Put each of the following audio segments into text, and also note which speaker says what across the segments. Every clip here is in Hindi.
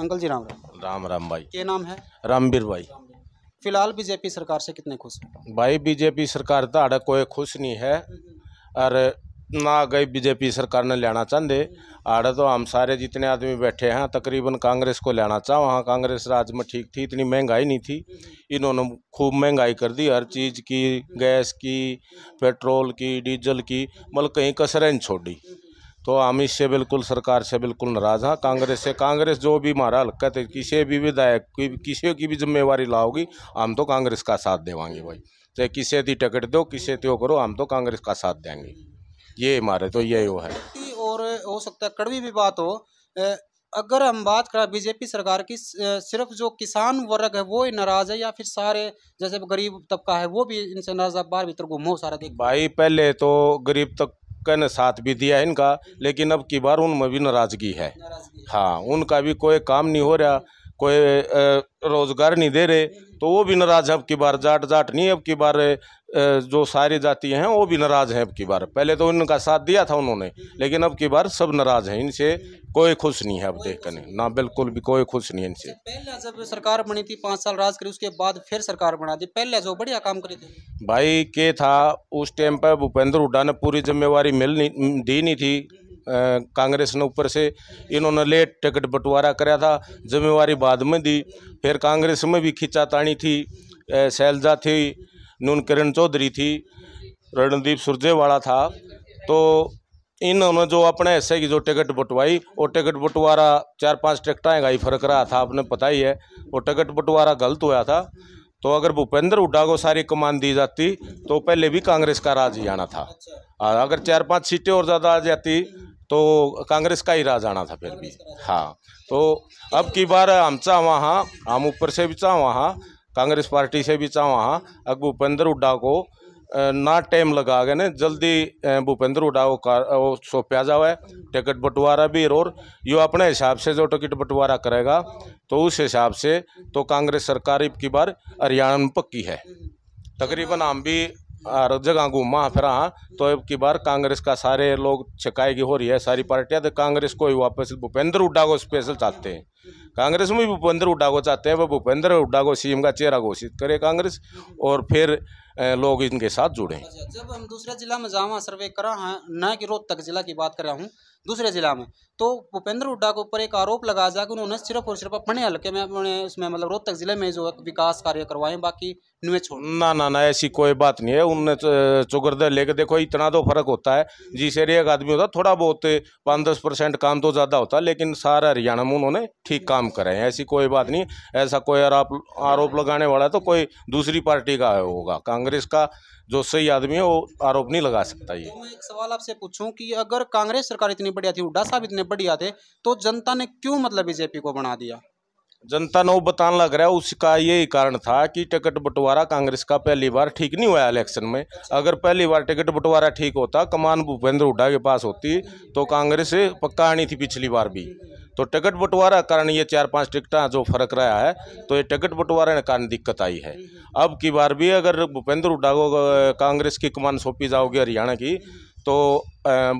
Speaker 1: अंकल जी राम राम राम राम भाई क्या नाम है रामवीर भाई
Speaker 2: फिलहाल बीजेपी सरकार से कितने खुश हैं
Speaker 1: भाई बीजेपी सरकार तो आड़ा कोई खुश नहीं है और ना गई बीजेपी सरकार ने लेना चाहते आड़े तो हम सारे जितने आदमी बैठे हैं तकरीबन कांग्रेस को लेना चाह वहाँ कांग्रेस राज में ठीक थी इतनी महंगाई नहीं थी इन्होंने खूब महंगाई कर दी हर चीज़ की गैस की पेट्रोल की डीजल की मतलब कहीं कसरें छोड़ी तो हम इससे बिल्कुल सरकार से बिल्कुल नाराज़ हाँ कांग्रेस से कांग्रेस जो भी हमारा हल्कत तो है किसी भी विधायक की किसी की भी जिम्मेवारी लाओगी हम तो कांग्रेस का साथ देवाएंगे भाई चाहे तो किसी दी टिकट दो किसी त्यो करो हम तो कांग्रेस का साथ देंगे ये हमारे तो यही वो है
Speaker 2: और हो सकता है कड़वी भी बात हो अगर हम बात करें बीजेपी सरकार की सिर्फ जो किसान वर्ग है वो ही नाराज है या फिर सारे जैसे गरीब तबका है वो भी इनसे नाराज बार भीतर गुम हो सारा देख
Speaker 1: भाई पहले तो गरीब तक कहने साथ भी दिया इनका लेकिन अब की बार उनमें भी नाराज़गी है हाँ उनका भी कोई काम नहीं हो रहा कोई रोज़गार नहीं दे रहे तो वो भी नाराज़ है अब की बार जाट जाट नहीं अब की बार जो सारी जाति हैं वो भी नाराज़ हैं अब की बार पहले तो उनका साथ दिया था उन्होंने लेकिन अब की बार सब नाराज़ हैं इनसे कोई खुश नहीं है अब देख कर ना बिल्कुल भी कोई खुश नहीं है इनसे
Speaker 2: पहले जब सरकार बनी थी पाँच साल राज करी उसके बाद फिर सरकार बना दी पहले जो बढ़िया काम करे
Speaker 1: थे भाई के था उस टाइम पर भूपेंद्र हुडा ने पूरी जिम्मेवारी मिल दी नहीं थी कांग्रेस ने ऊपर से इन्होंने लेट टिकट बंटवारा कराया था जिम्मेवारी बाद में दी फिर कांग्रेस में भी तानी थी शैलजा थी नून किरण चौधरी थी रणदीप सुरजेवाला था तो इन्होंने जो अपने हिस्से की जो टिकट बंटवाई वो टिकट बंटवारा चार पांच टिकटें का ही फर्क रहा था आपने पता ही है वो टिकट बंटवारा गलत हुआ था तो अगर भूपेंद्र हुड्डा को सारी कमान दी जाती तो पहले भी कांग्रेस का राज ही आना था अगर चार पांच सीटें और ज़्यादा आ जाती तो कांग्रेस का ही राज आना था फिर भी हाँ तो अब की बार आमचा वहाँ आम ऊपर से भी चा वहाँ कांग्रेस पार्टी से भी चा वहाँ अब भूपेंद्र हुडा को ना टाइम लगा गए ना जल्दी भूपेंद्र हुडा को सौंपया जावे टिकट बंटवारा भी और यो अपने हिसाब से जो टिकट बंटवारा करेगा तो उस हिसाब से तो कांग्रेस सरकार की बार हरियाणा में पक्की है तकरीबन हम भी जगह घूमा फिरा तो अब की बार कांग्रेस का सारे लोग शिकायत हो रही है सारी पार्टियां तो कांग्रेस को ही वापस भूपेंद्र हुड्डा को स्पेशल चाहते हैं कांग्रेस में भी भूपेंद्र हुड्डा को चाहते हैं वह भूपेंद्र हुड्डा को सीएम का चेहरा घोषित करे कांग्रेस और फिर लोग इनके साथ जुड़े अच्छा, जब
Speaker 2: हम दूसरे जिला में जावा सर्वे करा है हाँ, न कि रोहतक जिला की बात कर रहा हूँ दूसरे ज़िला में तो भूपेंद्र हुड्डा के ऊपर एक आरोप लगाया जाए कि उन्होंने सिर्फ और सिर्फ अपने हल्के में अपने उसमें मतलब रोहतक ज़िले में जो विकास कार्य करवाए बाकी
Speaker 1: नुए छोड़ ना ना ना ऐसी कोई बात नहीं है उनने चुगरदे लेके देखो इतना तो फर्क होता है जिस एरिया का आदमी होता थोड़ा बहुत पाँच दस परसेंट काम तो ज़्यादा होता लेकिन सारा हरियाणा में उन्होंने ठीक काम करे हैं ऐसी कोई बात नहीं ऐसा कोई आरोप आरोप लगाने वाला तो कोई दूसरी पार्टी का होगा कांग्रेस का जो सही आदमी है वो आरोप नहीं लगा सकता ये तो मैं एक
Speaker 2: सवाल आपसे पूछूं कि अगर कांग्रेस सरकार इतनी बढ़िया थी उड्डा साहब इतने बढ़िया थे तो जनता ने क्यों मतलब बीजेपी को बना दिया
Speaker 1: जनता नौ बतान लग रहा है उसका यही कारण था कि टिकट बंटवारा कांग्रेस का पहली बार ठीक नहीं हुआ इलेक्शन में अगर पहली बार टिकट बंटवारा ठीक होता कमान भूपेंद्र हुडा के पास होती तो कांग्रेस पक्का आनी थी पिछली बार भी तो टिकट बंटवारा कारण ये चार पांच टिकटा जो फर्क रहा है तो ये टिकट बंटवारे के कारण दिक्कत आई है अब की बार भी अगर भूपेंद्र हुडा को कांग्रेस की कमान सौंपी जाओगी हरियाणा की तो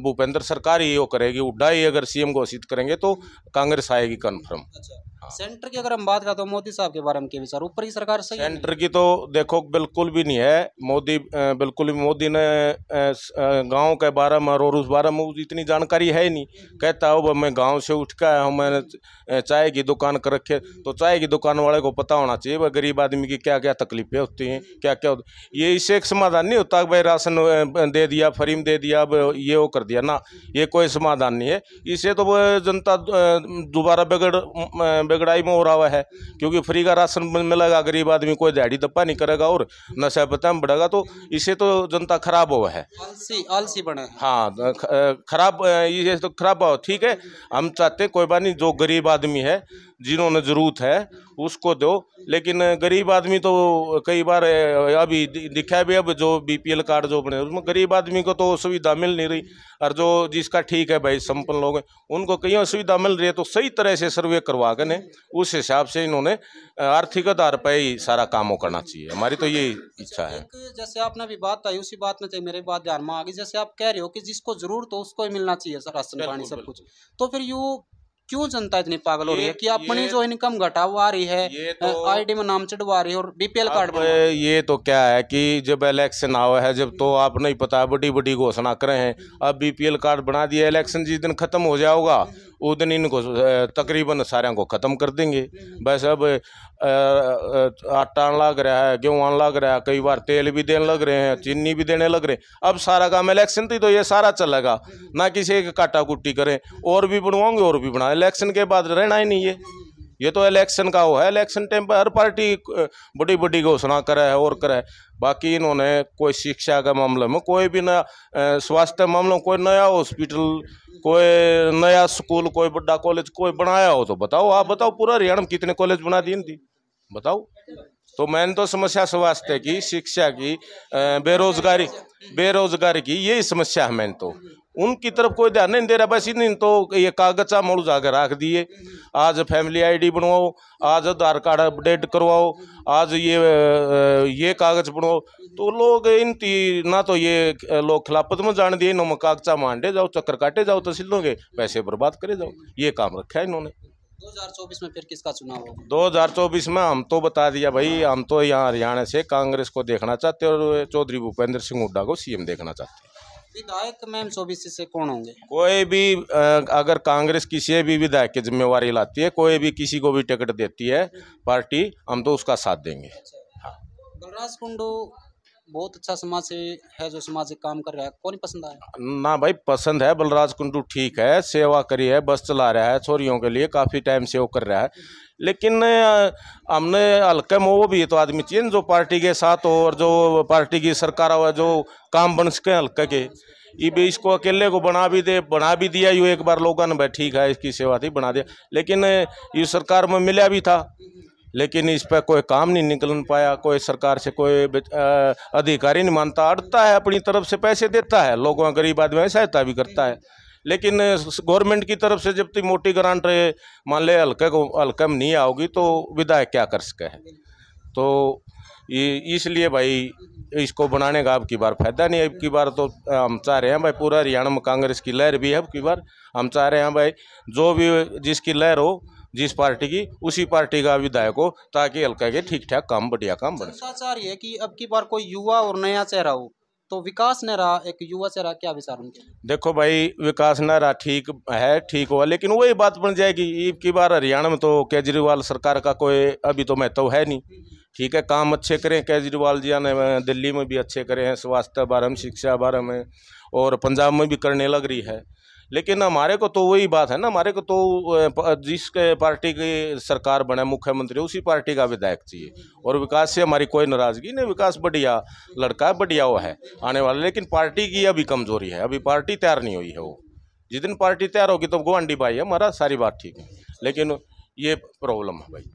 Speaker 1: भूपेंद्र सरकार ही वो करेगी उड्डा ही अगर सीएम घोषित करेंगे तो कांग्रेस आएगी कन्फर्म अच्छा,
Speaker 2: सेंटर की अगर हम बात करें तो मोदी साहब के बारे में क्या विचार ऊपर की सरकार सही सेंटर
Speaker 1: की तो देखो बिल्कुल भी नहीं है मोदी बिल्कुल भी मोदी ने गांव के बारे में और उस बारे में इतनी जानकारी है ही नहीं कहता हो मैं गांव से उठ का हूँ मैंने चाय की दुकान कर रखे तो चाय की दुकान वाले को पता होना चाहिए भाई गरीब आदमी की क्या क्या तकलीफें होती हैं क्या क्या ये इससे एक समाधान नहीं होता भाई राशन दे दिया फरीम दे दिया ये वो कर दिया ना ये कोई समाधान नहीं है इसे तो जनता दोबारा बिगड़ बिगड़ाई में हो रहा है क्योंकि फ्री का राशन मिलेगा गरीब आदमी कोई दहाड़ी दप्पा नहीं करेगा और नशा पता में बढ़ेगा तो इसे तो जनता खराब हुआ है
Speaker 2: आलसी आलसी बने
Speaker 1: हाँ खराब ये तो खराब ठीक है हम चाहते कोई बात नहीं जो गरीब आदमी है जिन्होंने ज़रूरत है उसको दो लेकिन गरीब आदमी तो कई बार अभी दिखा भी अब जो बीपीएल कार्ड जो बने उसमें गरीब आदमी को तो सुविधा मिल नहीं रही और जो जिसका ठीक है भाई संपन्न लोग हैं उनको कहीं सुविधा मिल रही है तो सही तरह से सर्वे करवा कर उस हिसाब से इन्होंने आर्थिक आधार पर ही सारा काम करना चाहिए हमारी तो यही इच्छा है
Speaker 2: जैसे आपने अभी बात आई उसी बात में तो मेरे बात ध्यान में आ गई जैसे आप कह रहे हो कि जिसको जरूरत हो उसको ही मिलना चाहिए राशन पानी सब कुछ तो फिर यू क्यों जनता इतनी पागल हो रही है कि अपनी जो इनकम हुआ रही है आई डी तो- में नाम चढ़वा रही है और बीपीएल
Speaker 1: कार्ड ये तो क्या है कि जब इलेक्शन आ है जब तो आप नहीं पता बड़ी बड़ी घोषणा करे हैं अब बीपीएल कार्ड बना दिया इलेक्शन जिस दिन खत्म हो जाओगा उस दिन इनको तकरीबन सारे को ख़त्म कर देंगे हम्म। बस अब आटा आने लग रहा है गेहूँ आने लग रहा है कई बार तेल भी देने लग रहे हैं हम्म। चीनी भी देने लग रहे हैं अब सारा काम इलेक्शन थी तो ये सारा चलेगा हम्म। ना किसी एक काटा कुट्टी करें और भी बनवाओगे और भी बनाए इलेक्शन के बाद रहना ही नहीं है ये तो इलेक्शन का हो है इलेक्शन टाइम पर हर पार्टी बड़ी बड़ी घोषणा करे है और करे बाकी इन्होंने कोई शिक्षा के मामले में कोई भी नया स्वास्थ्य मामले में कोई नया हॉस्पिटल कोई नया स्कूल कोई बड़ा कॉलेज कोई बनाया हो तो बताओ आप बताओ पूरा हरियाणा में कितने कॉलेज बना दिए थी बताओ तो मैंने तो समस्या स्वास्थ्य की शिक्षा की बेरोजगारी बेरोजगारी की यही समस्या है मैंने तो उनकी तरफ कोई ध्यान नहीं दे रहा बस इन तो ये कागजा मोड़ जाकर रख दिए आज फैमिली आईडी बनवाओ आज आधार कार्ड अपडेट करवाओ आज ये ये कागज बनवाओ तो लोग इन ना तो ये लोग खिलाफत में जान दिए इन्होंने कागजा मांडे जाओ चक्कर काटे जाओ तहसीलों के पैसे बर्बाद करे जाओ ये काम रखा है इन्होंने
Speaker 2: 2024 में फिर किसका चुनाव
Speaker 1: होगा 2024 में हम तो बता दिया भाई हम तो यहाँ हरियाणा से कांग्रेस को देखना चाहते और चौधरी भूपेंद्र सिंह हुड्डा को सीएम देखना चाहते हैं
Speaker 2: विधायक मैम सोबीसी से कौन होंगे
Speaker 1: कोई भी अगर कांग्रेस किसी भी विधायक की जिम्मेवारी लाती है कोई भी किसी को भी टिकट देती है हम्म। पार्टी हम तो उसका साथ देंगे अच्छा।
Speaker 2: बलराज कुंडू बहुत अच्छा समाज से है जो समाज काम कर रहा है कौन पसंद आया
Speaker 1: ना भाई पसंद है बलराज कुंडू ठीक है सेवा करी है बस चला रहा है छोरियों के लिए काफ़ी टाइम से वो कर रहा है लेकिन हमने हल्के में वो भी तो आदमी चाहिए जो पार्टी के साथ हो और जो पार्टी की सरकार हो जो काम बन सके हल्के के ये भी इसको अकेले को बना भी दे बना भी दिया यू एक बार लोगों ने भाई ठीक है इसकी सेवा थी बना दिया लेकिन ये सरकार में मिला भी था लेकिन इस पर कोई काम नहीं निकल पाया कोई सरकार से कोई अधिकारी नहीं मानता अड़ता है अपनी तरफ से पैसे देता है लोगों गरीब आदमी सहायता भी करता है लेकिन गवर्नमेंट की तरफ से जब तक मोटी ग्रांट रहे मान ले हल्के को हल्के में नहीं आओगी तो विधायक क्या कर सके है तो इसलिए भाई इसको बनाने का अब की बार फायदा नहीं अब की बार तो हम चाह रहे हैं भाई पूरा हरियाणा में कांग्रेस की लहर भी है अब की बार हम चाह रहे हैं भाई जो भी जिसकी लहर हो जिस पार्टी की उसी पार्टी का विधायक हो ताकि हल्का के ठीक ठाक काम बढ़िया काम बने
Speaker 2: भ्रष्टाचार ये कि अब की बार कोई युवा और नया चेहरा हो तो विकास ने रहा एक युवा से रहा क्या विचार उनके
Speaker 1: देखो भाई विकास ने रहा ठीक है ठीक हुआ लेकिन वही बात बन जाएगी ईब की बार हरियाणा में तो केजरीवाल सरकार का कोई अभी तो महत्व है नहीं ठीक है काम अच्छे करें केजरीवाल जी ने दिल्ली में भी अच्छे करे हैं स्वास्थ्य बारे में शिक्षा बारे में और पंजाब में भी करने लग रही है लेकिन हमारे को तो वही बात है ना हमारे को तो जिस पार्टी की सरकार बने मुख्यमंत्री उसी पार्टी का विधायक चाहिए और विकास से हमारी कोई नाराज़गी नहीं विकास बढ़िया लड़का है बढ़िया वो है आने वाला लेकिन पार्टी की अभी कमज़ोरी है अभी पार्टी तैयार नहीं हुई है वो जिस दिन पार्टी तैयार होगी तो गुआंडी भाई है हमारा सारी बात ठीक है लेकिन ये प्रॉब्लम है भाई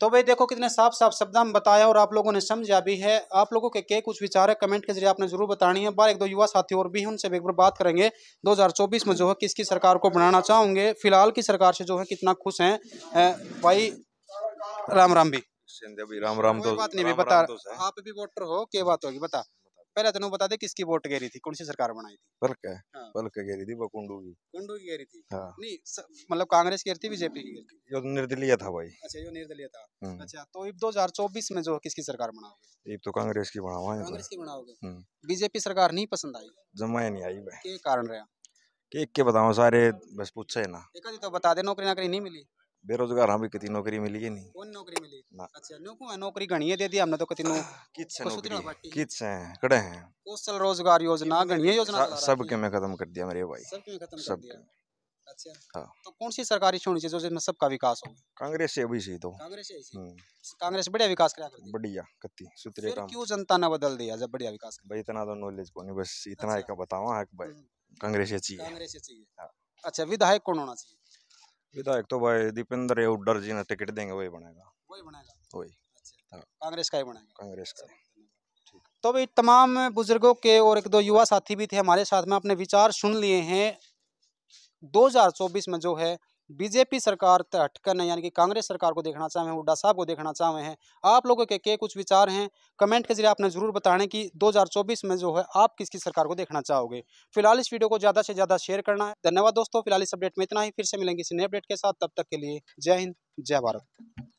Speaker 2: तो भाई देखो कितने साफ साफ शब्द में बताया और आप लोगों ने समझा भी है आप लोगों के क्या कुछ विचार है कमेंट के जरिए आपने जरूर बतानी है बार एक दो युवा साथी और भी हैं उनसे एक बार बात करेंगे 2024 में जो है किसकी सरकार को बनाना चाहूंगे फिलहाल की सरकार से जो है कितना खुश हैं भाई राम राम भी
Speaker 1: राम राम बात नहीं बता
Speaker 2: आप भी वोटर हो क्या बात होगी बता पहले तेन तो बता दे किसकी वोट गेरी थी कौन सी सरकार बनाई थी पलक है हाँ। पलक गेरी थी वो कुंडू की कुंडू की गेरी थी हाँ। नहीं स... मतलब कांग्रेस की थी बीजेपी की जो निर्दलीय था भाई अच्छा जो निर्दलीय था हम्म। अच्छा तो दो हजार चौबीस में जो किसकी सरकार बनाओगे तो कांग्रेस की बनावा तो। कांग्रेस की बनाओगे हम्म। बीजेपी सरकार नहीं पसंद आई जमा नहीं आई के कारण रहा के के बताओ सारे बस पूछे ना एक तो बता दे नौकरी नौकरी नहीं मिली बेरोजगार हमें कितनी नौकरी मिली है नहीं नौकरी मिली ना अच्छा नौकरी नौकरी घणी दे दी हमने तो कितनी किच नौकरी किच है कड़े हैं कौशल रोजगार योजना घणी योजना सब के मैं खत्म कर दिया मेरे भाई सब के खत्म कर दिया अच्छा हाँ। तो कौन सी सरकारी छोड़नी चाहिए जो जिसमें सबका विकास हो कांग्रेस से अभी सही तो कांग्रेस हम्म। कांग्रेस बढ़िया विकास करा करती बढ़िया कत्ती सुथरे काम क्यों जनता ने बदल दिया जब बढ़िया विकास भाई इतना तो नॉलेज को नहीं बस इतना एक अच्छा। बतावा हाँ, हम्म। है कांग्रेस से चाहिए कांग्रेस से चाहिए अच्छा विधायक कौन होना चाहिए विधायक तो भाई दीपेंद्र उड्डर जी ने टिकट देंगे वही बनेगा वही बनेगा वही अच्छा, तो कांग्रेस का ही बनाएगा कांग्रेस का तो भाई तमाम बुजुर्गों के और एक दो युवा साथी भी थे हमारे साथ में अपने विचार सुन लिए हैं 2024 में जो है बीजेपी सरकार हटकर नहीं यानी कि कांग्रेस सरकार को देखना चाहे हुड्डा साहब को देखना चाहे हैं आप लोगों के के कुछ विचार हैं कमेंट के जरिए आपने ज़रूर बताने कि 2024 में जो है आप किसकी सरकार को देखना चाहोगे फिलहाल इस वीडियो को ज़्यादा से ज़्यादा शेयर करना है धन्यवाद दोस्तों फिलहाल इस अपडेट में इतना ही फिर से मिलेंगे इस नए अपडेट के साथ तब तक के लिए जय हिंद जय भारत